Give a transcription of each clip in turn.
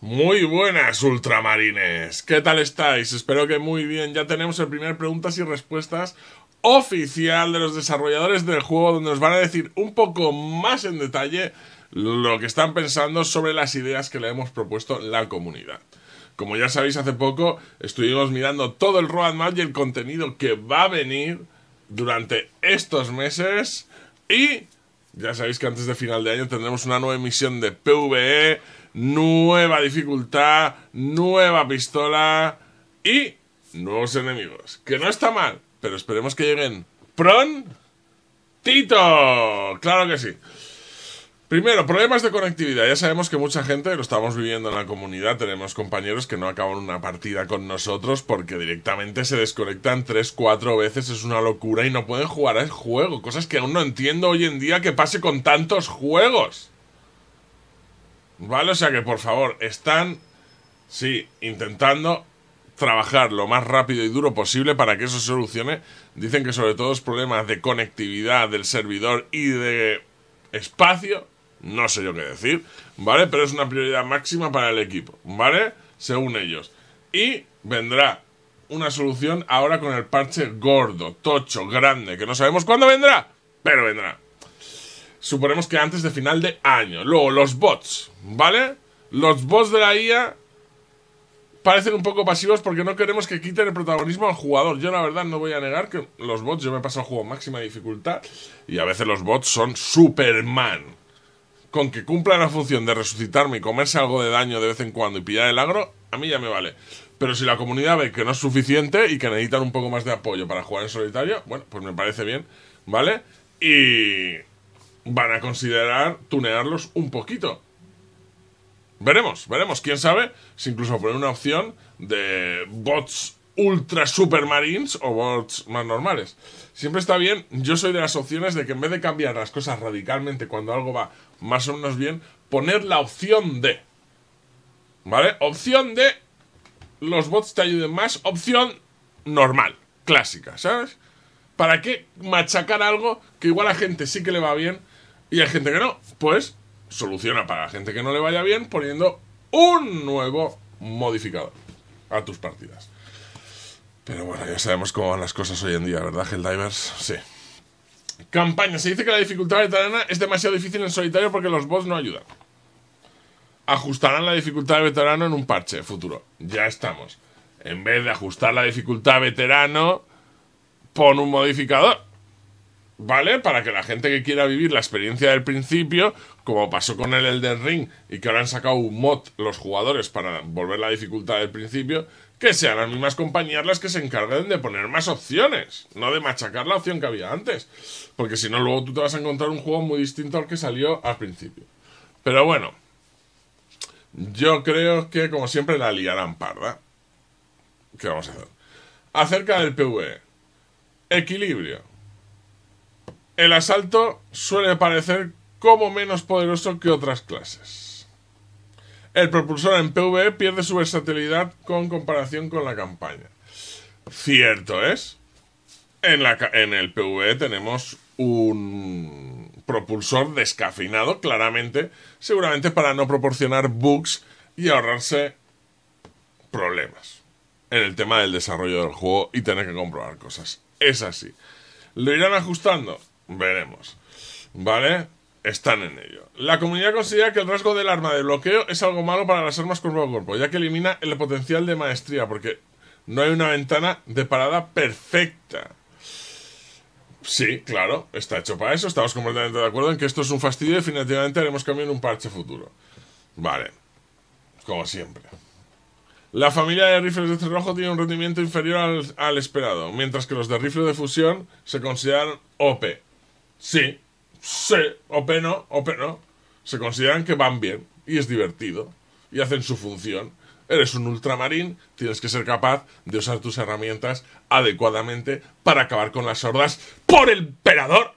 Muy buenas, ultramarines. ¿Qué tal estáis? Espero que muy bien. Ya tenemos el primer preguntas y respuestas oficial de los desarrolladores del juego, donde nos van a decir un poco más en detalle lo que están pensando sobre las ideas que le hemos propuesto la comunidad. Como ya sabéis, hace poco estuvimos mirando todo el roadmap y el contenido que va a venir durante estos meses. Y ya sabéis que antes de final de año tendremos una nueva emisión de PvE nueva dificultad, nueva pistola y nuevos enemigos. Que no está mal, pero esperemos que lleguen ¡Tito! Claro que sí. Primero, problemas de conectividad. Ya sabemos que mucha gente, lo estamos viviendo en la comunidad, tenemos compañeros que no acaban una partida con nosotros porque directamente se desconectan 3, 4 veces, es una locura y no pueden jugar al juego. Cosas que aún no entiendo hoy en día que pase con tantos juegos. ¿Vale? O sea que por favor, están, sí, intentando trabajar lo más rápido y duro posible para que eso se solucione. Dicen que sobre todo es problemas de conectividad del servidor y de espacio, no sé yo qué decir, ¿vale? Pero es una prioridad máxima para el equipo, ¿vale? Según ellos. Y vendrá una solución ahora con el parche gordo, tocho, grande, que no sabemos cuándo vendrá, pero vendrá suponemos que antes de final de año. Luego, los bots, ¿vale? Los bots de la IA parecen un poco pasivos porque no queremos que quiten el protagonismo al jugador. Yo la verdad no voy a negar que los bots, yo me paso pasado juego máxima dificultad y a veces los bots son Superman. Con que cumplan la función de resucitarme y comerse algo de daño de vez en cuando y pillar el agro, a mí ya me vale. Pero si la comunidad ve que no es suficiente y que necesitan un poco más de apoyo para jugar en solitario, bueno, pues me parece bien, ¿vale? Y, van a considerar tunearlos un poquito. Veremos, veremos. Quién sabe si incluso poner una opción de bots ultra supermarines o bots más normales. Siempre está bien. Yo soy de las opciones de que en vez de cambiar las cosas radicalmente cuando algo va más o menos bien, poner la opción de. ¿Vale? Opción de los bots te ayuden más. Opción normal, clásica, ¿sabes? ¿Para qué machacar algo que igual a gente sí que le va bien y hay gente que no. Pues soluciona para la gente que no le vaya bien poniendo un nuevo modificador a tus partidas. Pero bueno, ya sabemos cómo van las cosas hoy en día, ¿verdad, Helldivers? Sí. Campaña. Se dice que la dificultad veterana es demasiado difícil en solitario porque los bots no ayudan. Ajustarán la dificultad de veterano en un parche futuro. Ya estamos. En vez de ajustar la dificultad veterano, pon un modificador. ¿Vale? Para que la gente que quiera vivir la experiencia del principio, como pasó con el Elden Ring y que ahora han sacado un mod los jugadores para volver la dificultad del principio, que sean las mismas compañías las que se encarguen de poner más opciones, no de machacar la opción que había antes. Porque si no, luego tú te vas a encontrar un juego muy distinto al que salió al principio. Pero bueno, yo creo que como siempre la liarán parda. ¿Qué vamos a hacer? Acerca del PvE. Equilibrio el asalto suele parecer como menos poderoso que otras clases. El propulsor en PvE pierde su versatilidad con comparación con la campaña. Cierto es, en, la, en el PvE tenemos un propulsor descafinado, claramente, seguramente para no proporcionar bugs y ahorrarse problemas en el tema del desarrollo del juego y tener que comprobar cosas. Es así. Lo irán ajustando, Veremos. ¿Vale? Están en ello. La comunidad considera que el rasgo del arma de bloqueo es algo malo para las armas cuerpo a cuerpo, ya que elimina el potencial de maestría, porque no hay una ventana de parada perfecta. Sí, claro, está hecho para eso. Estamos completamente de acuerdo en que esto es un fastidio y definitivamente haremos cambio en un parche futuro. Vale, como siempre. La familia de rifles de cerrojo tiene un rendimiento inferior al, al esperado, mientras que los de rifle de fusión se consideran OP, sí, sí, o openo. se consideran que van bien y es divertido y hacen su función. Eres un ultramarín, tienes que ser capaz de usar tus herramientas adecuadamente para acabar con las hordas por el emperador.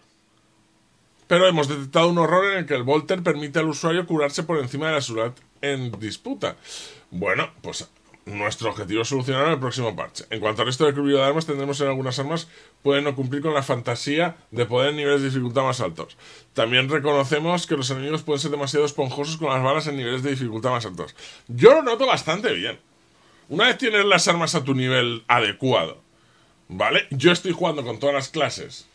Pero hemos detectado un horror en el que el Volter permite al usuario curarse por encima de la ciudad en disputa. Bueno, pues nuestro objetivo es solucionar el próximo parche. En cuanto al resto de criaturas de armas, tendremos en algunas armas pueden no cumplir con la fantasía de poder en niveles de dificultad más altos. También reconocemos que los enemigos pueden ser demasiado esponjosos con las balas en niveles de dificultad más altos. Yo lo noto bastante bien. Una vez tienes las armas a tu nivel adecuado, ¿vale? Yo estoy jugando con todas las clases.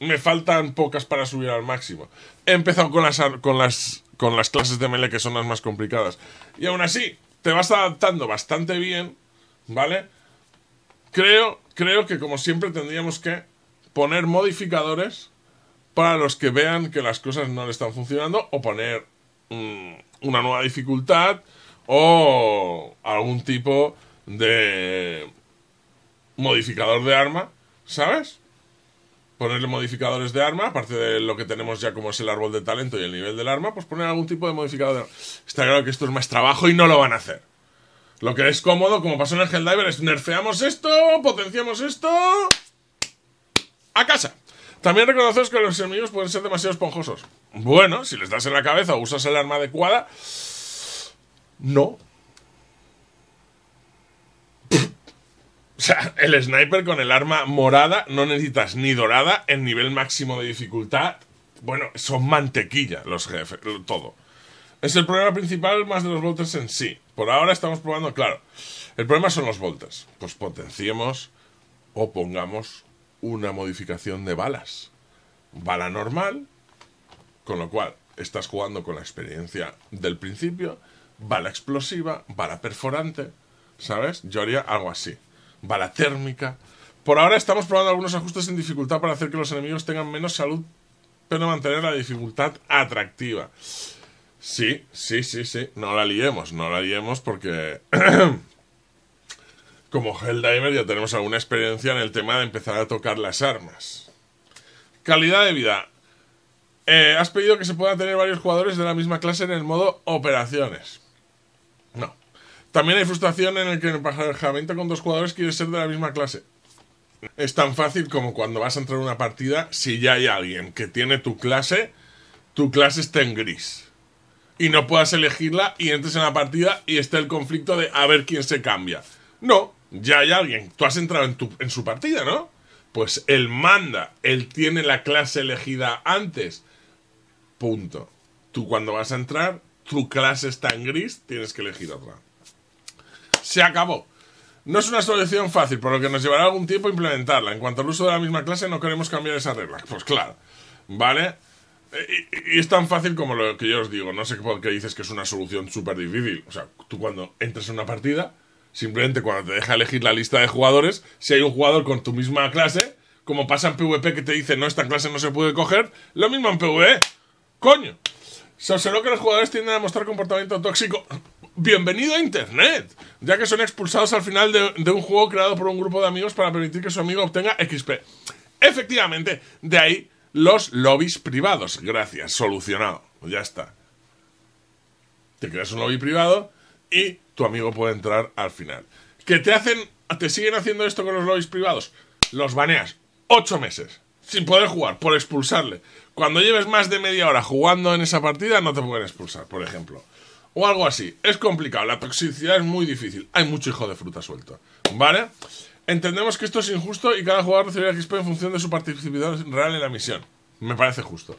Me faltan pocas para subir al máximo. He empezado con las, con las, con las clases de melee que son las más complicadas. Y aún así, te vas adaptando bastante bien, ¿vale? Creo, creo que como siempre tendríamos que poner modificadores para los que vean que las cosas no le están funcionando o poner mm, una nueva dificultad o algún tipo de modificador de arma, ¿sabes? ponerle modificadores de arma, aparte de lo que tenemos ya como es el árbol de talento y el nivel del arma, pues poner algún tipo de modificador. Está claro que esto es más trabajo y no lo van a hacer. Lo que es cómodo, como pasó en el Helldiver, es nerfeamos esto, potenciamos esto... ¡A casa! También reconocemos que los enemigos pueden ser demasiado esponjosos. Bueno, si les das en la cabeza o usas el arma adecuada... No, sea, el sniper con el arma morada no necesitas ni dorada en nivel máximo de dificultad. Bueno, son mantequilla los jefes, todo. Es el problema principal más de los voltes en sí. Por ahora estamos probando, claro. El problema son los voltes Pues potenciemos o pongamos una modificación de balas. Bala normal, con lo cual estás jugando con la experiencia del principio, bala explosiva, bala perforante, ¿sabes? Yo haría algo así bala térmica. Por ahora estamos probando algunos ajustes en dificultad para hacer que los enemigos tengan menos salud, pero mantener la dificultad atractiva. Sí, sí, sí, sí. No la liemos, no la liemos porque... como Helldiver ya tenemos alguna experiencia en el tema de empezar a tocar las armas. Calidad de vida. Eh, has pedido que se puedan tener varios jugadores de la misma clase en el modo operaciones. También hay frustración en el que en el con dos jugadores quieres ser de la misma clase. Es tan fácil como cuando vas a entrar en una partida, si ya hay alguien que tiene tu clase, tu clase está en gris. Y no puedas elegirla y entres en la partida y está el conflicto de a ver quién se cambia. No, ya hay alguien. Tú has entrado en, tu, en su partida, ¿no? Pues él manda, él tiene la clase elegida antes. Punto. Tú cuando vas a entrar, tu clase está en gris, tienes que elegir otra. Se acabó. No es una solución fácil, por lo que nos llevará algún tiempo implementarla. En cuanto al uso de la misma clase, no queremos cambiar esa regla. Pues claro, ¿vale? E, y, es tan fácil como lo que yo os digo. No sé por qué dices que es una solución súper difícil. O sea, tú cuando entras en una partida, simplemente cuando te deja elegir la lista de jugadores, si hay un jugador con tu misma clase, como pasa en PvP que te dice, no, esta clase no se puede coger, lo mismo en PvE. ¡Coño! Se observó que los jugadores tienden a mostrar comportamiento tóxico bienvenido a Internet, ya que son expulsados al final de, un juego creado por un grupo de amigos para permitir que su amigo obtenga XP. Efectivamente, de ahí los lobbies privados. Gracias, solucionado. Ya está. Te creas un lobby privado y tu amigo puede entrar al final. ¿Que te hacen, te siguen haciendo esto con los lobbies privados? Los baneas. Ocho meses. Sin poder jugar, por expulsarle. Cuando lleves más de media hora jugando en esa partida, no te pueden expulsar, por ejemplo o algo así. Es complicado, la toxicidad es muy difícil. Hay mucho hijo de fruta suelto, ¿vale? Entendemos que esto es injusto y cada jugador recibirá XP en función de su participación real en la misión. Me parece justo.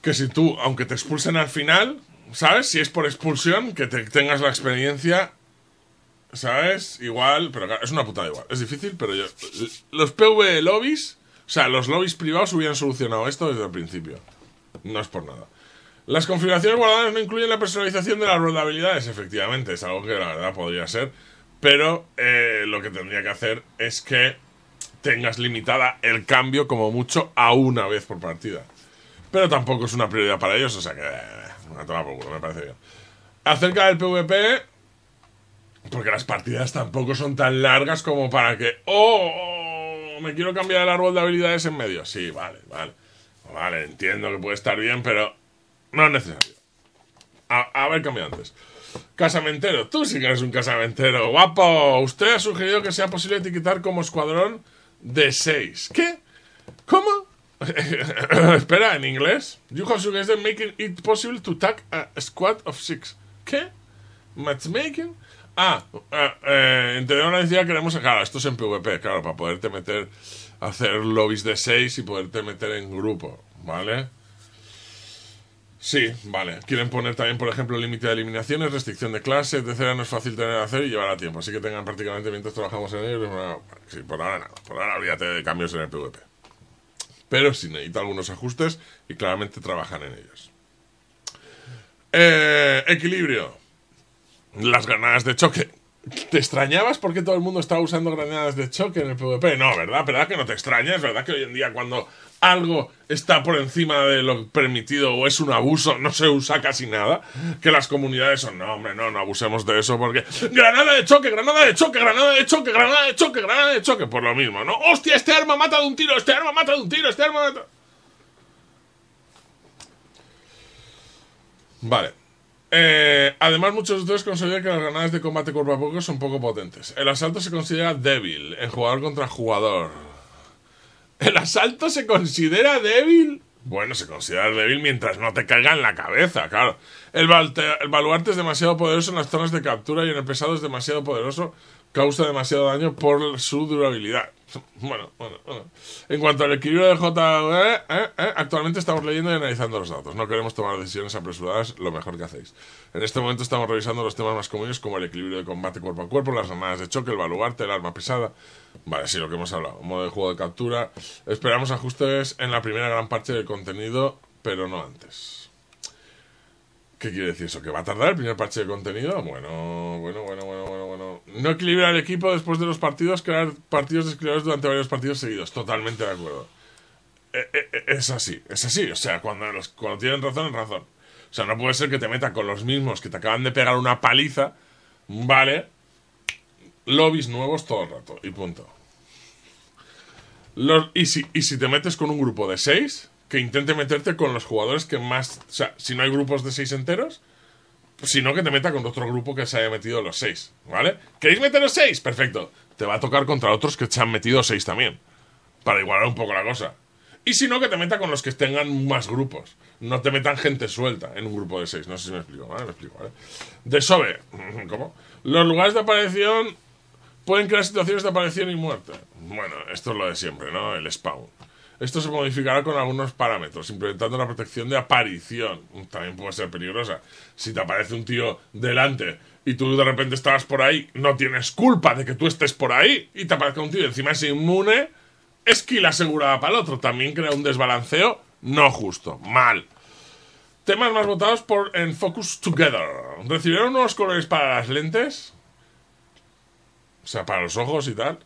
Que si tú, aunque te expulsen al final, ¿sabes? Si es por expulsión, que te tengas la experiencia, ¿sabes? Igual, pero es una putada igual. Es difícil, pero yo... Los PV lobbies, o sea, los lobbies privados hubieran solucionado esto desde el principio. No es por nada. Las configuraciones guardadas no incluyen la personalización de las habilidades, efectivamente, es algo que la verdad podría ser, pero eh, lo que tendría que hacer es que tengas limitada el cambio como mucho a una vez por partida. Pero tampoco es una prioridad para ellos, o sea que... Eh, una toma por culo, me parece bien. Acerca del PvP, porque las partidas tampoco son tan largas como para que. ¡Oh! oh, oh! Me quiero cambiar el árbol de habilidades en medio. Sí, vale, vale. Vale, entiendo que puede estar bien, pero no es necesario. A, ver, cambiantes. antes. Casamentero, tú sí que eres un casamentero. Guapo, usted ha sugerido que sea posible etiquetar como escuadrón de 6. ¿Qué? ¿Cómo? Espera, en inglés. You have suggested making it possible to tag a squad of six ¿Qué? Matchmaking? Ah, eh, eh en decía queremos sacar. Esto es en PvP, claro, para poderte meter, hacer lobbies de seis y poderte meter en grupo, ¿vale? Sí, vale. Quieren poner también, por ejemplo, límite de eliminaciones, restricción de clases, etcétera. No es fácil tener hacer y llevar a tiempo. Así que tengan prácticamente mientras trabajamos en ello. por ahora nada. Por ahora olvídate de cambios en el PvP. Pero sí necesita algunos ajustes y claramente trabajan en ellos. Eh, equilibrio. Las granadas de choque ¿Te extrañabas por qué todo el mundo estaba usando granadas de choque en el PvP? No, ¿verdad? ¿Verdad que no te extrañas? ¿Verdad que hoy en día cuando algo está por encima de lo permitido o es un abuso, no se usa casi nada? Que las comunidades son, no, hombre, no, no abusemos de eso porque... Granada de choque, granada de choque, granada de choque, granada de choque, granada de choque, por lo mismo, ¿no? Hostia, este arma mata de un tiro, este arma mata de un tiro, este arma mata... Vale. Eh, además, muchos de ustedes consideran que las granadas de combate cuerpo a cuerpo son poco potentes. El asalto se considera débil, en jugador contra jugador. ¿El asalto se considera débil? Bueno, se considera débil mientras no te caiga en la cabeza, claro. el baluarte es demasiado poderoso en las zonas de captura y en el pesado es demasiado poderoso causa demasiado daño por su durabilidad. Bueno, bueno, bueno. En cuanto al equilibrio de J, eh, eh, eh, actualmente estamos leyendo y analizando los datos. No queremos tomar decisiones apresuradas, lo mejor que hacéis. En este momento estamos revisando los temas más comunes como el equilibrio de combate cuerpo a cuerpo, las armas de choque, el baluarte, el arma pesada. Vale, sí, lo que hemos hablado. Modo de juego de captura. Esperamos ajustes en la primera gran parte del contenido, pero no antes. ¿Qué quiere decir eso? ¿Que va a tardar el primer parche de contenido? Bueno, bueno, bueno, bueno, bueno, bueno. No equilibrar el equipo después de los partidos, crear partidos desequilibrados durante varios partidos seguidos. Totalmente de acuerdo. E, e, e, es así, es así. O sea, cuando, cuando tienen razón, es razón. O sea, no puede ser que te meta con los mismos que te acaban de pegar una paliza, ¿vale? Lobbies nuevos todo el rato, y punto. y, si, y si te metes con un grupo de seis, que intente meterte con los jugadores que más. O sea, si no hay grupos de seis enteros, pues sino que te meta con otro grupo que se haya metido los seis, ¿vale? ¿Queréis meter los seis? Perfecto. Te va a tocar contra otros que se han metido seis también. Para igualar un poco la cosa. Y si no, que te meta con los que tengan más grupos. No te metan gente suelta en un grupo de seis. No sé si me explico, ¿vale? Me explico, ¿vale? De Sobe. ¿Cómo? Los lugares de aparición pueden crear situaciones de aparición y muerte. Bueno, esto es lo de siempre, ¿no? El spawn. Esto se modificará con algunos parámetros, implementando la protección de aparición. Mm, también puede ser peligrosa. Si te aparece un tío delante y tú de repente estabas por ahí, no tienes culpa de que tú estés por ahí y te aparezca un tío y encima es inmune, esquila asegurada para el otro. También crea un desbalanceo no justo, mal. Temas más votados por En Focus Together. ¿Recibieron nuevos colores para las lentes? O sea, para los ojos y tal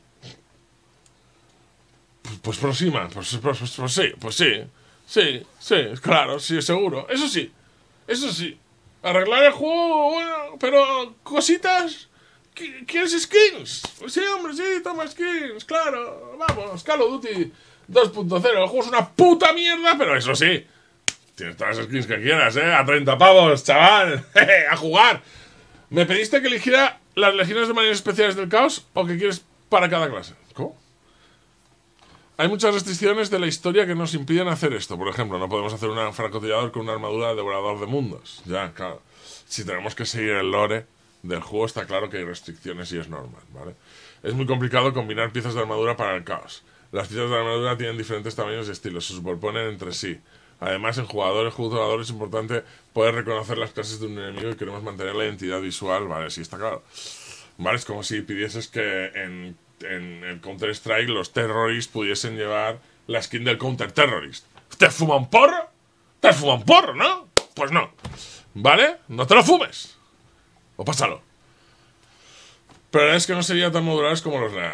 pues próxima, pues pues, pues, pues, sí, pues sí, sí, sí, claro, sí, seguro, eso sí, eso sí, arreglar el juego, bueno, pero cositas, ¿quieres skins? Pues sí, hombre, sí, toma skins, claro, vamos, Call of Duty 2.0, el juego es una puta mierda, pero eso sí, tienes todas las skins que quieras, eh, a 30 pavos, chaval, a jugar. ¿Me pediste que eligiera las legiones de marines especiales del caos o que quieres para cada clase? Hay muchas restricciones de la historia que nos impiden hacer esto. Por ejemplo, no podemos hacer un francotirador con una armadura de devorador de mundos. Ya, claro. Si tenemos que seguir el lore del juego, está claro que hay restricciones y es normal, ¿vale? Es muy complicado combinar piezas de armadura para el caos. Las piezas de armadura tienen diferentes tamaños y estilos, se superponen entre sí. Además, en jugadores, jugadores es importante poder reconocer las clases de un enemigo y queremos mantener la identidad visual, ¿vale? Sí, está claro. ¿Vale? Es como si pidieses que en en el Counter-Strike los terroristas pudiesen llevar la skin del Counter-Terrorist. ¿Te fuman porro? ¿Te fuman porro, no? Pues no. ¿Vale? No te lo fumes. O pásalo. Pero es que no sería tan modulares como los... Eh,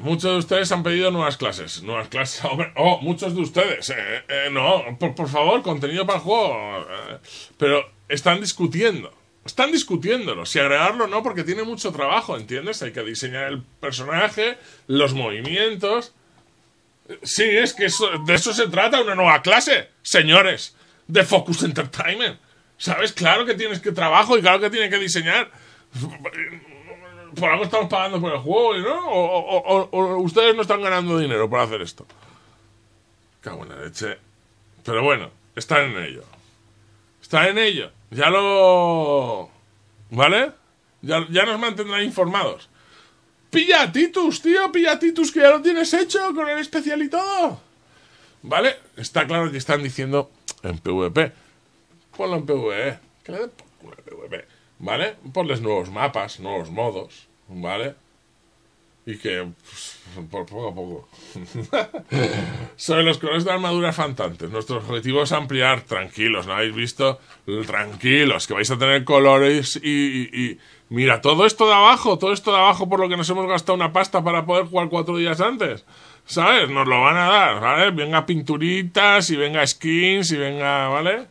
muchos de ustedes han pedido nuevas clases. Nuevas clases... Hombre, oh, muchos de ustedes. Eh, eh, no, por, favor, contenido para el juego. pero están discutiendo. Están discutiéndolo, si agregarlo o no, porque tiene mucho trabajo, ¿entiendes? Hay que diseñar el personaje, los movimientos. Sí, es que de eso se trata una nueva clase, señores, de Focus Entertainment. ¿Sabes? Claro que tienes que trabajo y claro que tienes que diseñar. Por algo estamos pagando por el juego, ¿no? O, ustedes no están ganando dinero por hacer esto. Cago en leche. Pero bueno, están en ello. Están en ello. Ya lo... ¿Vale? Ya, nos mantendrá informados. Pilla tío, pilla Titus, que ya lo tienes hecho con el especial y todo. ¿Vale? Está claro que están diciendo en PvP. Ponlo en PvE. por PvP. ¿Vale? Ponles nuevos mapas, nuevos modos. ¿Vale? y que pues, por poco a poco. Sobre los colores de armadura fantantes, nuestro objetivo es ampliar, tranquilos, ¿no habéis visto? Tranquilos, que vais a tener colores y, y, Mira, todo esto de abajo, todo esto de abajo por lo que nos hemos gastado una pasta para poder jugar cuatro días antes. ¿Sabes? Nos lo van a dar, ¿vale? Venga pinturitas y venga skins y venga, ¿vale?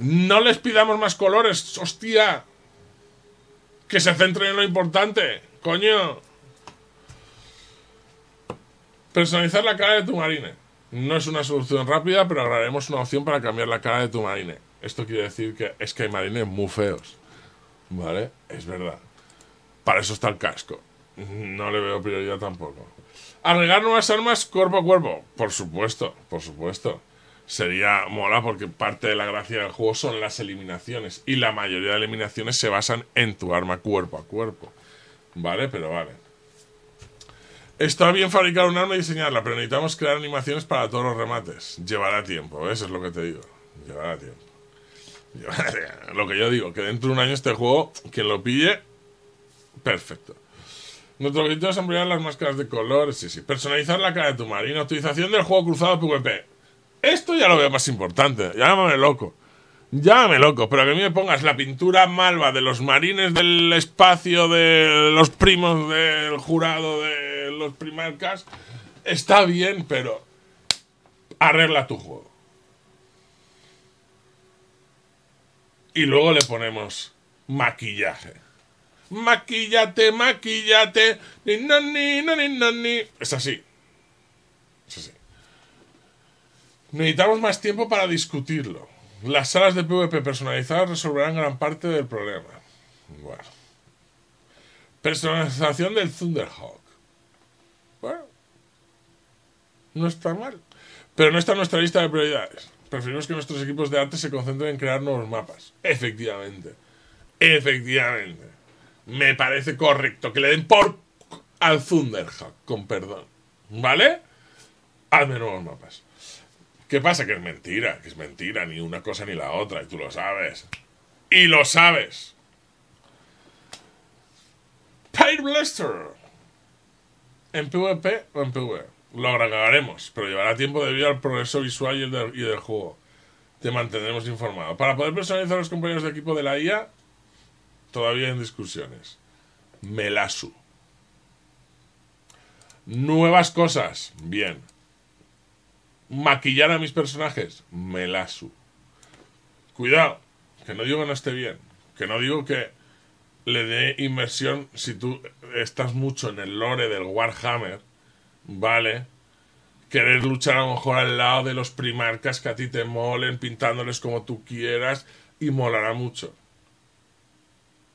No les pidamos más colores, hostia. Que se centren en lo importante, coño. Personalizar la cara de tu marine. No es una solución rápida, pero agregaremos una opción para cambiar la cara de tu marine. Esto quiere decir que es que hay marines muy feos. ¿Vale? Es verdad. Para eso está el casco. No le veo prioridad tampoco. Agregar nuevas armas cuerpo a cuerpo. Por supuesto, por supuesto sería mola porque parte de la gracia del juego son las eliminaciones y la mayoría de eliminaciones se basan en tu arma cuerpo a cuerpo. Vale, pero vale. Está bien fabricar un arma y diseñarla, pero necesitamos crear animaciones para todos los remates. Llevará tiempo, eso es lo que te digo. Llevará tiempo. Lo que yo digo, que dentro de un año este juego, quien lo pille, perfecto. Nuestro objetivo es ampliar las máscaras de color sí, sí. Personalizar la cara de tu marina. Utilización del juego cruzado PvP. Esto ya lo veo más importante. Llámame loco. Llámame loco, pero que a mí me pongas la pintura malva de los marines del espacio, de los primos del jurado, de los primarcas, está bien, pero arregla tu juego. Y luego le ponemos maquillaje. Maquillate, maquillate, ni, no, ni, ni, ni. Es así. Es así. Necesitamos más tiempo para discutirlo. Las salas de PvP personalizadas resolverán gran parte del problema. Bueno. Personalización del Thunderhawk. Bueno. No está mal. Pero no está en nuestra lista de prioridades. Preferimos que nuestros equipos de arte se concentren en crear nuevos mapas. Efectivamente. Efectivamente. Me parece correcto que le den por al Thunderhawk, con perdón. ¿Vale? Hazme nuevos mapas. ¿Qué pasa? Que es mentira, que es mentira, ni una cosa ni la otra, y tú lo sabes. Y lo sabes. Pyre Blaster. En PvP o en PvE. Lo agregaremos, pero llevará tiempo debido al progreso visual y, y del juego. Te mantendremos informado. Para poder personalizar a los compañeros de equipo de la IA, todavía en discusiones. Melasu. Nuevas cosas. Bien maquillar a mis personajes, me Cuidado, que no digo que no esté bien, que no digo que le dé inversión si tú estás mucho en el lore del Warhammer, ¿vale? Querer luchar a lo mejor al lado de los primarcas que a ti te molen, pintándoles como tú quieras, y molará mucho.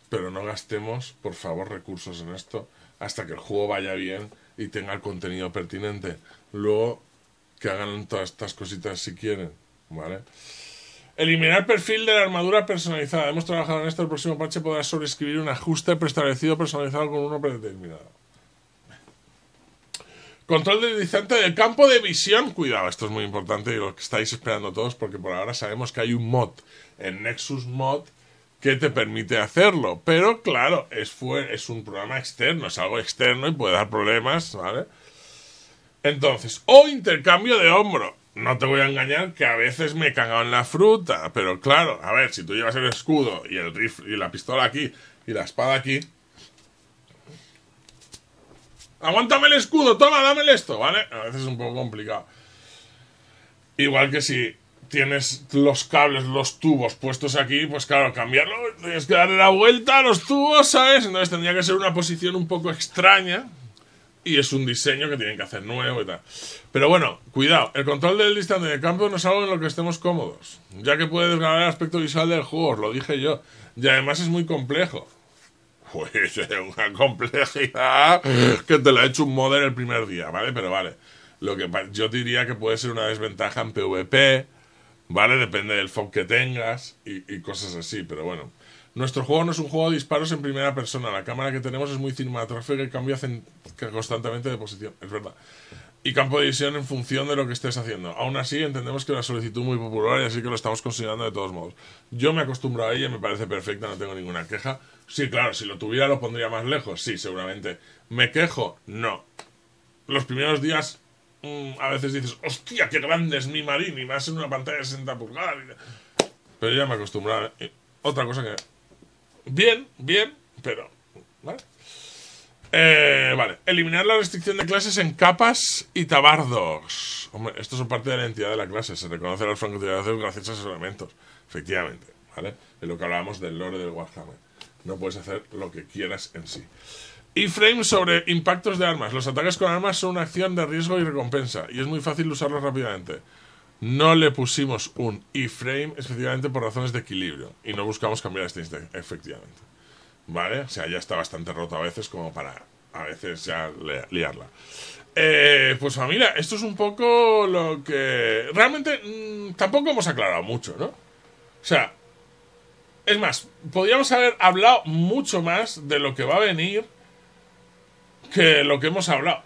Pero no gastemos, por favor, recursos en esto hasta que el juego vaya bien y tenga el contenido pertinente. Luego que hagan todas estas cositas si quieren, ¿vale? Eliminar perfil de la armadura personalizada. Hemos trabajado en esto. El próximo parche podrá sobreescribir un ajuste preestablecido personalizado con uno predeterminado. Control deslizante del campo de visión. Cuidado, esto es muy importante y lo que estáis esperando todos porque por ahora sabemos que hay un mod en Nexus Mod que te permite hacerlo. Pero claro, es, fue, es un programa externo, es algo externo y puede dar problemas, ¿vale? Entonces, o intercambio de hombro. No te voy a engañar que a veces me he cagado en la fruta, pero claro, a ver, si tú llevas el escudo y el rifle y la pistola aquí y la espada aquí, aguántame el escudo, toma, dame esto, ¿vale? A veces es un poco complicado. Igual que si tienes los cables, los tubos puestos aquí, pues claro, cambiarlo, tienes que darle la vuelta a los tubos, ¿sabes? Entonces tendría que ser una posición un poco extraña, y es un diseño que tienen que hacer nuevo y tal. Pero bueno, cuidado, el control del distante de campo no es algo en lo que estemos cómodos, ya que puede ganar el aspecto visual del juego, os lo dije yo, y además es muy complejo. Pues es una complejidad que te la ha hecho un modder el primer día, ¿vale? Pero vale, lo que yo diría que puede ser una desventaja en PvP, ¿vale? Depende del fob que tengas y cosas así, pero bueno. Nuestro juego no es un juego de disparos en primera persona. La cámara que tenemos es muy cinematográfica y cambia constantemente de posición. Es verdad. Y campo de visión en función de lo que estés haciendo. Aún así, entendemos que es una solicitud muy popular y así que lo estamos considerando de todos modos. Yo me acostumbro a ella, me parece perfecta, no tengo ninguna queja. Sí, claro, si lo tuviera lo pondría más lejos. Sí, seguramente. ¿Me quejo? No. Los primeros días mm, a veces dices, hostia, qué grande es mi marín y vas en una pantalla de 60 pulgadas. Pero ya me acostumbraré. Eh. Otra cosa que bien, bien, pero. Eh, ¿Vale? Eliminar la restricción de clases en capas y tabardos. Hombre, estos son parte de la entidad de la clase. Se reconoce a los francotiradores gracias a esos elementos. Efectivamente, ¿vale? De lo que hablábamos del lore del Warhammer. No puedes hacer lo que quieras en sí. Y frame sobre impactos de armas. Los ataques con armas son una acción de riesgo y recompensa. Y es muy fácil usarlos rápidamente. No le pusimos un iframe Especialmente por razones de equilibrio y no buscamos cambiar este instante, efectivamente. ¿Vale? O sea, ya está bastante roto a veces como para a veces ya liarla. Eh, pues familia, esto es un poco lo que... Realmente mm, tampoco hemos aclarado mucho, ¿no? O sea, es más, podríamos haber hablado mucho más de lo que va a venir que lo que hemos hablado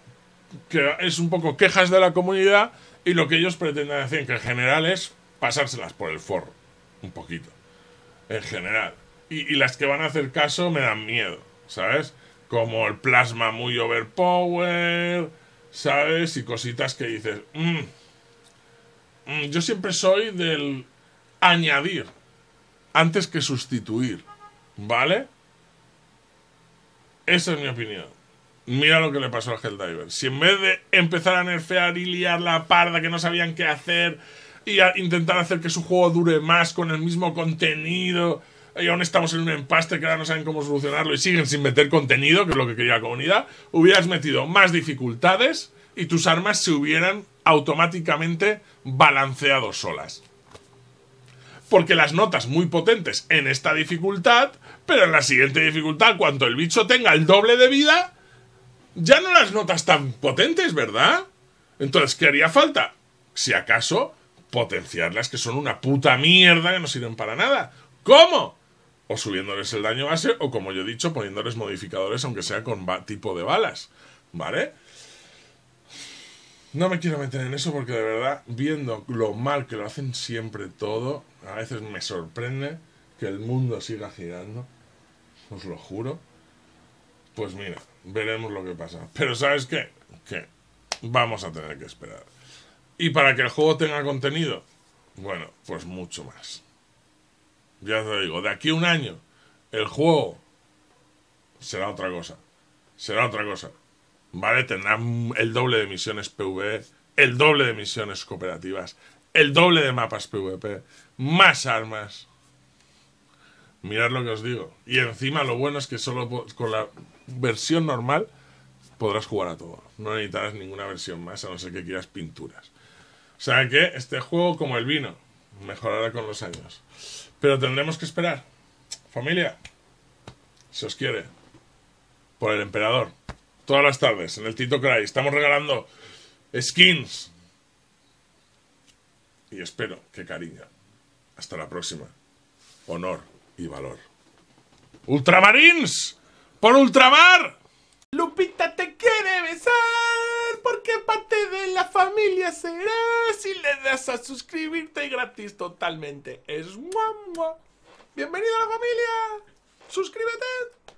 que es un poco quejas de la comunidad y lo que ellos pretenden hacer, que en general es pasárselas por el forro, un poquito, en general. Y, las que van a hacer caso me dan miedo, ¿sabes? Como el plasma muy overpower, ¿sabes? Y cositas que dices, mm, mm, yo siempre soy del añadir antes que sustituir, ¿vale? Esa es mi opinión. Mira lo que le pasó al Helldiver. Si en vez de empezar a nerfear y liar la parda que no sabían qué hacer y a intentar hacer que su juego dure más con el mismo contenido y aún estamos en un empaste que ahora no saben cómo solucionarlo y siguen sin meter contenido, que es lo que quería la comunidad, hubieras metido más dificultades y tus armas se hubieran automáticamente balanceado solas. Porque las notas muy potentes en esta dificultad, pero en la siguiente dificultad, cuando el bicho tenga el doble de vida, ya no las notas tan potentes, ¿verdad? Entonces, ¿qué haría falta? Si acaso, potenciarlas que son una puta mierda que no sirven para nada. ¿Cómo? O subiéndoles el daño base, o como yo he dicho, poniéndoles modificadores, aunque sea con tipo de balas. ¿Vale? No me quiero meter en eso porque de verdad, viendo lo mal que lo hacen siempre todo, a veces me sorprende que el mundo siga girando. Os lo juro. Pues mira, veremos lo que pasa. Pero ¿sabes qué? Que vamos a tener que esperar. Y para que el juego tenga contenido, bueno, pues mucho más. Ya te digo, de aquí a un año, el juego será otra cosa. Será otra cosa. ¿Vale? Tendrá el doble de misiones PvE, el doble de misiones cooperativas, el doble de mapas PvP, más armas. Mirad lo que os digo. Y encima lo bueno es que solo con la versión normal podrás jugar a todo. No necesitarás ninguna versión más, a no ser que quieras pinturas. O sea que este juego, como el vino, mejorará con los años. Pero tendremos que esperar. Familia, se os quiere. Por el emperador. Todas las tardes, en el Tito Cry, estamos regalando skins. Y espero que cariño. Hasta la próxima. Honor y valor. ¡Ultramarines! por Ultramar. Lupita te quiere besar porque parte de la familia será si le das a suscribirte gratis totalmente. Es guamua. Bienvenido a la familia. Suscríbete.